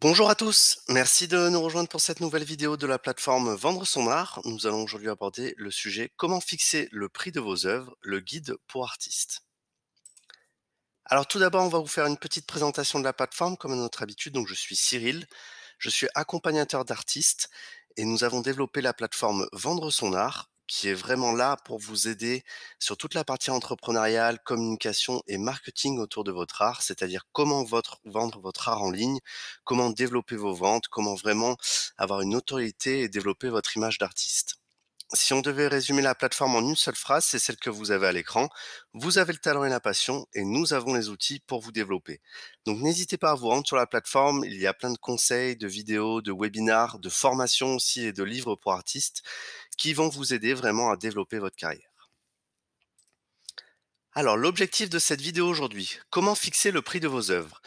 Bonjour à tous, merci de nous rejoindre pour cette nouvelle vidéo de la plateforme Vendre son art. Nous allons aujourd'hui aborder le sujet Comment fixer le prix de vos œuvres, le guide pour artistes. Alors tout d'abord, on va vous faire une petite présentation de la plateforme comme à notre habitude. Donc je suis Cyril, je suis accompagnateur d'artistes et nous avons développé la plateforme Vendre son art qui est vraiment là pour vous aider sur toute la partie entrepreneuriale, communication et marketing autour de votre art, c'est-à-dire comment vendre votre art en ligne, comment développer vos ventes, comment vraiment avoir une autorité et développer votre image d'artiste si on devait résumer la plateforme en une seule phrase, c'est celle que vous avez à l'écran. Vous avez le talent et la passion et nous avons les outils pour vous développer. Donc n'hésitez pas à vous rendre sur la plateforme. Il y a plein de conseils, de vidéos, de webinars, de formations aussi et de livres pour artistes qui vont vous aider vraiment à développer votre carrière. Alors l'objectif de cette vidéo aujourd'hui, comment fixer le prix de vos œuvres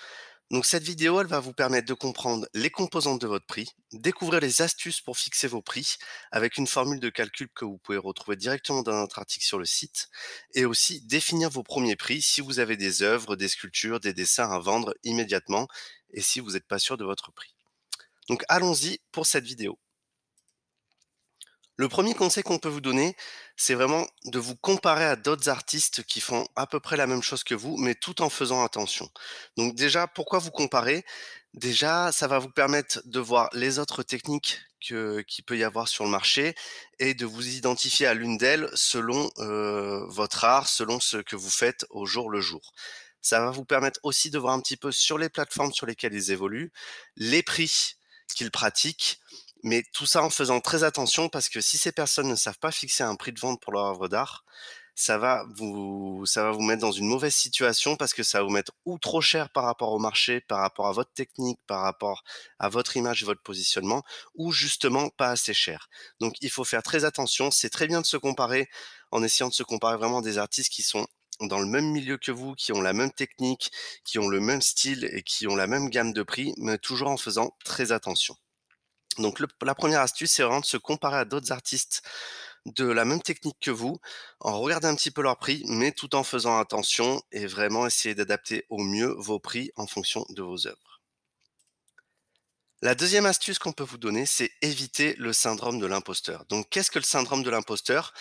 donc cette vidéo, elle va vous permettre de comprendre les composantes de votre prix, découvrir les astuces pour fixer vos prix avec une formule de calcul que vous pouvez retrouver directement dans notre article sur le site, et aussi définir vos premiers prix si vous avez des œuvres, des sculptures, des dessins à vendre immédiatement et si vous n'êtes pas sûr de votre prix. Donc allons-y pour cette vidéo. Le premier conseil qu'on peut vous donner, c'est vraiment de vous comparer à d'autres artistes qui font à peu près la même chose que vous, mais tout en faisant attention. Donc déjà, pourquoi vous comparer Déjà, ça va vous permettre de voir les autres techniques qu'il peut y avoir sur le marché et de vous identifier à l'une d'elles selon euh, votre art, selon ce que vous faites au jour le jour. Ça va vous permettre aussi de voir un petit peu sur les plateformes sur lesquelles ils évoluent, les prix qu'ils pratiquent, mais tout ça en faisant très attention parce que si ces personnes ne savent pas fixer un prix de vente pour leur œuvre d'art, ça va vous ça va vous mettre dans une mauvaise situation parce que ça va vous mettre ou trop cher par rapport au marché, par rapport à votre technique, par rapport à votre image et votre positionnement, ou justement pas assez cher. Donc il faut faire très attention. C'est très bien de se comparer en essayant de se comparer vraiment des artistes qui sont dans le même milieu que vous, qui ont la même technique, qui ont le même style et qui ont la même gamme de prix, mais toujours en faisant très attention. Donc la première astuce, c'est vraiment de se comparer à d'autres artistes de la même technique que vous, en regardant un petit peu leur prix, mais tout en faisant attention et vraiment essayer d'adapter au mieux vos prix en fonction de vos œuvres. La deuxième astuce qu'on peut vous donner, c'est éviter le syndrome de l'imposteur. Donc qu'est-ce que le syndrome de l'imposteur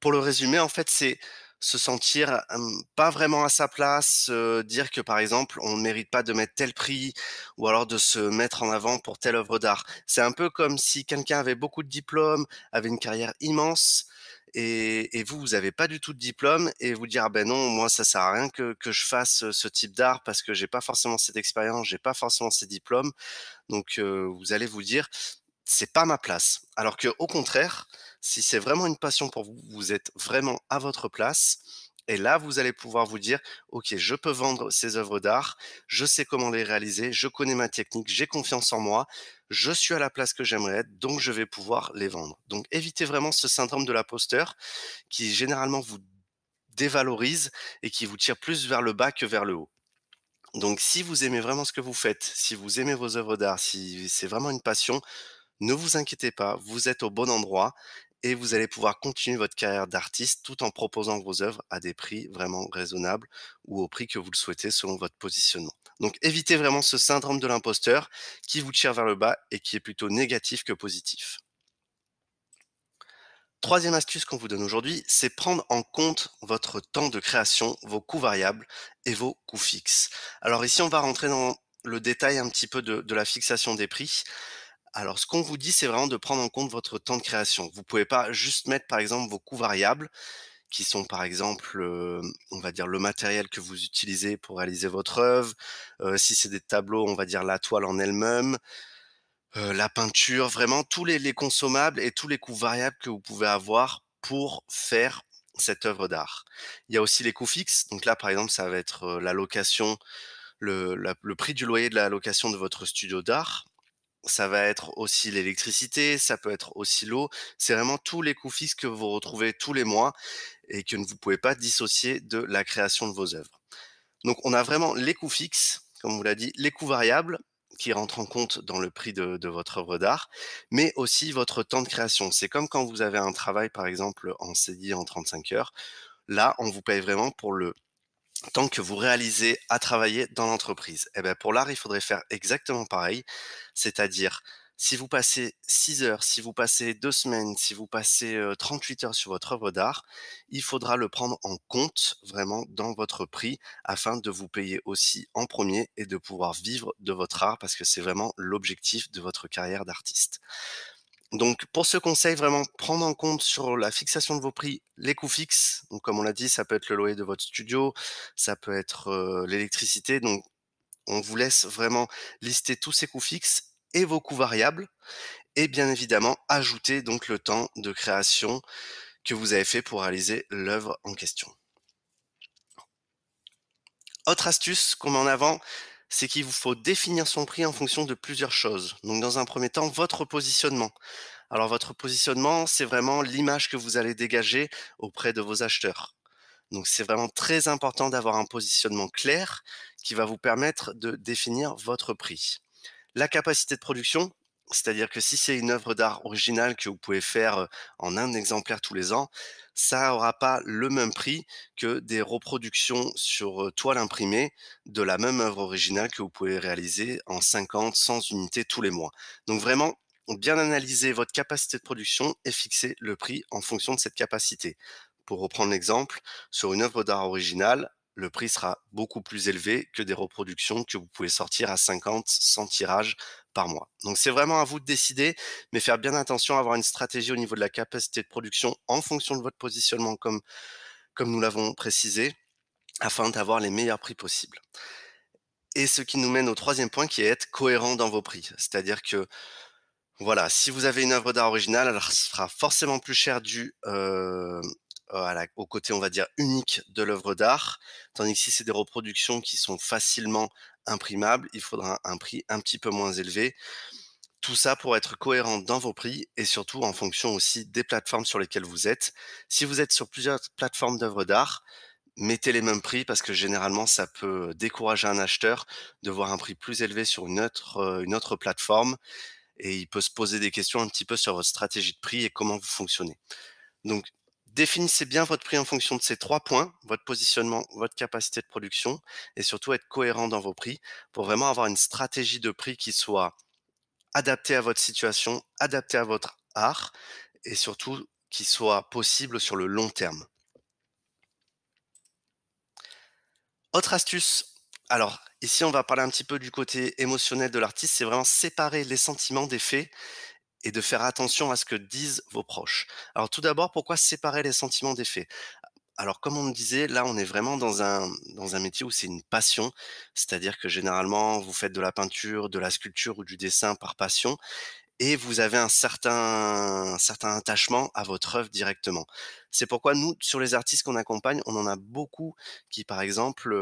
Pour le résumer, en fait, c'est se sentir pas vraiment à sa place, dire que par exemple on ne mérite pas de mettre tel prix ou alors de se mettre en avant pour telle œuvre d'art. C'est un peu comme si quelqu'un avait beaucoup de diplômes, avait une carrière immense et, vous, vous n'avez pas du tout de diplôme et vous dire «Ah ben non, moi ça sert à rien que, je fasse ce type d'art parce que j'ai pas forcément cette expérience, j'ai pas forcément ces diplômes. Donc vous allez vous dire c'est pas ma place. Alors que au contraire, si c'est vraiment une passion pour vous, vous êtes vraiment à votre place. Et là, vous allez pouvoir vous dire, OK, je peux vendre ces œuvres d'art, je sais comment les réaliser, je connais ma technique, j'ai confiance en moi, je suis à la place que j'aimerais être, donc je vais pouvoir les vendre. Donc évitez vraiment ce syndrome de l'aposteur, qui généralement vous dévalorise et qui vous tire plus vers le bas que vers le haut. Donc si vous aimez vraiment ce que vous faites, si vous aimez vos œuvres d'art, si c'est vraiment une passion, ne vous inquiétez pas, vous êtes au bon endroit et vous allez pouvoir continuer votre carrière d'artiste tout en proposant vos œuvres à des prix vraiment raisonnables ou au prix que vous le souhaitez selon votre positionnement. Donc évitez vraiment ce syndrome de l'imposteur qui vous tire vers le bas et qui est plutôt négatif que positif. Troisième astuce qu'on vous donne aujourd'hui, c'est prendre en compte votre temps de création, vos coûts variables et vos coûts fixes. Alors ici, on va rentrer dans le détail un petit peu de, de la fixation des prix. Alors, ce qu'on vous dit, c'est vraiment de prendre en compte votre temps de création. Vous ne pouvez pas juste mettre, par exemple, vos coûts variables, qui sont, par exemple, euh, on va dire, le matériel que vous utilisez pour réaliser votre œuvre. Euh, si c'est des tableaux, on va dire la toile en elle-même, euh, la peinture, vraiment tous les, consommables et tous les coûts variables que vous pouvez avoir pour faire cette œuvre d'art. Il y a aussi les coûts fixes. Donc là, par exemple, ça va être la location, le, le prix du loyer de la location de votre studio d'art ça va être aussi l'électricité, ça peut être aussi l'eau. C'est vraiment tous les coûts fixes que vous retrouvez tous les mois et que vous ne pouvez pas dissocier de la création de vos œuvres. Donc on a vraiment les coûts fixes, comme on vous l'a dit, les coûts variables qui rentrent en compte dans le prix de, votre œuvre d'art, mais aussi votre temps de création. C'est comme quand vous avez un travail, par exemple, en CDI en 35 heures. Là, on vous paye vraiment pour le tant que vous réalisez à travailler dans l'entreprise. Et eh bien pour l'art, il faudrait faire exactement pareil, c'est-à-dire si vous passez 6 heures, si vous passez 2 semaines, si vous passez 38 heures sur votre œuvre d'art, il faudra le prendre en compte vraiment dans votre prix afin de vous payer aussi en premier et de pouvoir vivre de votre art parce que c'est vraiment l'objectif de votre carrière d'artiste. Donc, pour ce conseil, vraiment prendre en compte sur la fixation de vos prix les coûts fixes. Donc, comme on l'a dit, ça peut être le loyer de votre studio, ça peut être l'électricité. Donc, on vous laisse vraiment lister tous ces coûts fixes et vos coûts variables. Et bien évidemment, ajouter donc le temps de création que vous avez fait pour réaliser l'œuvre en question. Autre astuce qu'on met en avant, c'est qu'il vous faut définir son prix en fonction de plusieurs choses. Donc, dans un premier temps, votre positionnement. Alors, votre positionnement, c'est vraiment l'image que vous allez dégager auprès de vos acheteurs. Donc, c'est vraiment très important d'avoir un positionnement clair qui va vous permettre de définir votre prix. La capacité de production, c'est-à-dire que si c'est une œuvre d'art originale que vous pouvez faire en un exemplaire tous les ans, ça n'aura pas le même prix que des reproductions sur toile imprimée de la même œuvre originale que vous pouvez réaliser en 50, 100 unités tous les mois. Donc vraiment, bien analyser votre capacité de production et fixer le prix en fonction de cette capacité. Pour reprendre l'exemple, sur une œuvre d'art originale, le prix sera beaucoup plus élevé que des reproductions que vous pouvez sortir à 50, 100 tirages mois. Donc c'est vraiment à vous de décider, mais faire bien attention à avoir une stratégie au niveau de la capacité de production en fonction de votre positionnement, comme, comme nous l'avons précisé, afin d'avoir les meilleurs prix possibles. Et ce qui nous mène au troisième point qui est être cohérent dans vos prix. C'est-à-dire que voilà, si vous avez une œuvre d'art originale, ce sera forcément plus cher du... euh, euh, au côté, on va dire, unique de l'œuvre d'art, tandis que si c'est des reproductions qui sont facilement imprimables, il faudra un, prix un petit peu moins élevé. Tout ça pour être cohérent dans vos prix et surtout en fonction aussi des plateformes sur lesquelles vous êtes. Si vous êtes sur plusieurs plateformes d'œuvres d'art, mettez les mêmes prix parce que généralement ça peut décourager un acheteur de voir un prix plus élevé sur une autre, euh, une autre plateforme et il peut se poser des questions un petit peu sur votre stratégie de prix et comment vous fonctionnez. Donc Définissez bien votre prix en fonction de ces trois points, votre positionnement, votre capacité de production, et surtout être cohérent dans vos prix pour vraiment avoir une stratégie de prix qui soit adaptée à votre situation, adaptée à votre art, et surtout qui soit possible sur le long terme. Autre astuce, alors ici on va parler un petit peu du côté émotionnel de l'artiste, c'est vraiment séparer les sentiments des faits et de faire attention à ce que disent vos proches. Alors tout d'abord, pourquoi séparer les sentiments des faits alors, comme on le disait, là, on est vraiment dans un, dans un métier où c'est une passion. C'est-à-dire que généralement, vous faites de la peinture, de la sculpture ou du dessin par passion et vous avez un certain, un certain attachement à votre œuvre directement. C'est pourquoi nous, sur les artistes qu'on accompagne, on en a beaucoup qui, par exemple,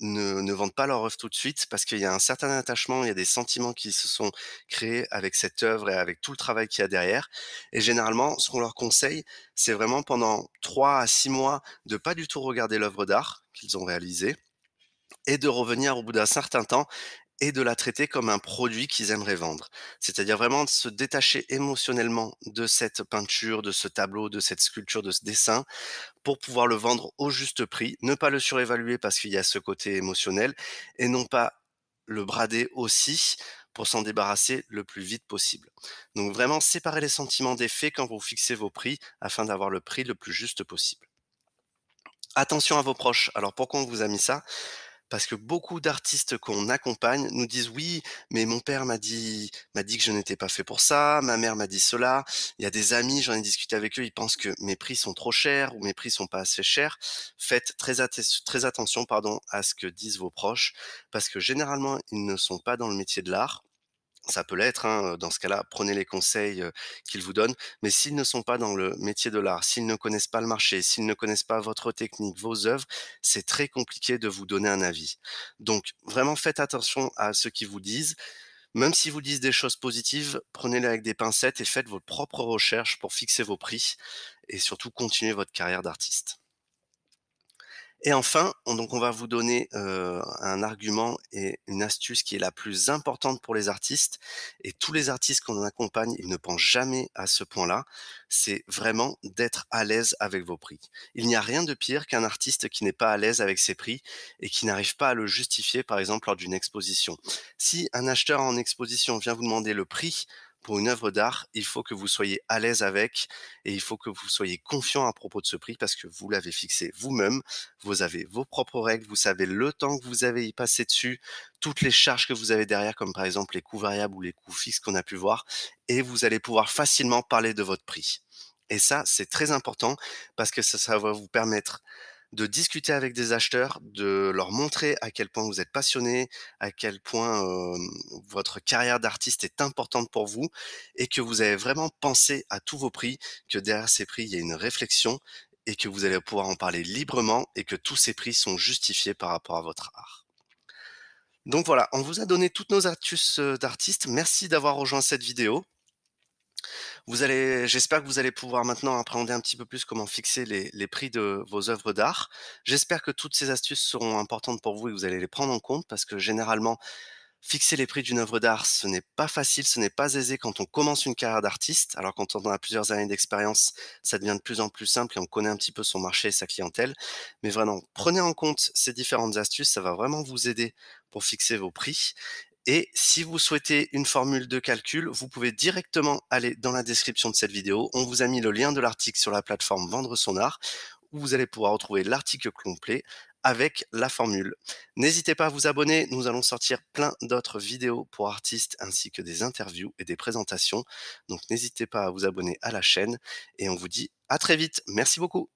ne, vendent pas leur œuvre tout de suite parce qu'il y a un certain attachement, il y a des sentiments qui se sont créés avec cette œuvre et avec tout le travail qu'il y a derrière. Et généralement, ce qu'on leur conseille, c'est vraiment pendant trois à six mois de pas du tout regarder l'œuvre d'art qu'ils ont réalisée et de revenir au bout d'un certain temps et de la traiter comme un produit qu'ils aimeraient vendre. C'est-à-dire vraiment de se détacher émotionnellement de cette peinture, de ce tableau, de cette sculpture, de ce dessin, pour pouvoir le vendre au juste prix, ne pas le surévaluer parce qu'il y a ce côté émotionnel, et non pas le brader aussi pour s'en débarrasser le plus vite possible. Donc vraiment séparer les sentiments des faits quand vous fixez vos prix afin d'avoir le prix le plus juste possible. Attention à vos proches. Alors pourquoi on vous a mis ça parce que beaucoup d'artistes qu'on accompagne nous disent oui, mais mon père m'a dit m'a dit que je n'étais pas fait pour ça, ma mère m'a dit cela. Il y a des amis, j'en ai discuté avec eux, ils pensent que mes prix sont trop chers ou mes prix sont pas assez chers. Faites très, très attention pardon à ce que disent vos proches parce que généralement ils ne sont pas dans le métier de l'art ça peut l'être. Hein, dans ce cas-là, prenez les conseils qu'ils vous donnent. Mais s'ils ne sont pas dans le métier de l'art, s'ils ne connaissent pas le marché, s'ils ne connaissent pas votre technique, vos œuvres, c'est très compliqué de vous donner un avis. Donc, vraiment, faites attention à ce qu'ils vous disent. Même s'ils vous disent des choses positives, prenez-les avec des pincettes et faites vos propres recherches pour fixer vos prix et surtout continuer votre carrière d'artiste. Et enfin, on, donc on va vous donner un argument et une astuce qui est la plus importante pour les artistes. Et tous les artistes qu'on accompagne, ils ne pensent jamais à ce point-là. C'est vraiment d'être à l'aise avec vos prix. Il n'y a rien de pire qu'un artiste qui n'est pas à l'aise avec ses prix et qui n'arrive pas à le justifier, par exemple, lors d'une exposition. Si un acheteur en exposition vient vous demander le prix pour une œuvre d'art, il faut que vous soyez à l'aise avec et il faut que vous soyez confiant à propos de ce prix parce que vous l'avez fixé vous-même, vous avez vos propres règles, vous savez le temps que vous avez y passé dessus, toutes les charges que vous avez derrière, comme par exemple les coûts variables ou les coûts fixes qu'on a pu voir, et vous allez pouvoir facilement parler de votre prix. Et ça, c'est très important parce que ça, ça va vous permettre de discuter avec des acheteurs, de leur montrer à quel point vous êtes passionné, à quel point votre carrière d'artiste est importante pour vous et que vous avez vraiment pensé à tous vos prix, que derrière ces prix, il y a une réflexion et que vous allez pouvoir en parler librement et que tous ces prix sont justifiés par rapport à votre art. Donc voilà, on vous a donné toutes nos astuces d'artistes. Merci d'avoir rejoint cette vidéo. Vous allez, j'espère que vous allez pouvoir maintenant appréhender un petit peu plus comment fixer les, les prix de vos œuvres d'art. J'espère que toutes ces astuces seront importantes pour vous et que vous allez les prendre en compte parce que généralement, fixer les prix d'une œuvre d'art, ce n'est pas facile, ce n'est pas aisé quand on commence une carrière d'artiste. Alors quand on a plusieurs années d'expérience, ça devient de plus en plus simple et on connaît un petit peu son marché et sa clientèle. Mais vraiment, prenez en compte ces différentes astuces, ça va vraiment vous aider pour fixer vos prix. Et si vous souhaitez une formule de calcul, vous pouvez directement aller dans la description de cette vidéo. On vous a mis le lien de l'article sur la plateforme Vendre son art, où vous allez pouvoir retrouver l'article complet avec la formule. N'hésitez pas à vous abonner, nous allons sortir plein d'autres vidéos pour artistes ainsi que des interviews et des présentations. Donc n'hésitez pas à vous abonner à la chaîne et on vous dit à très vite. Merci beaucoup.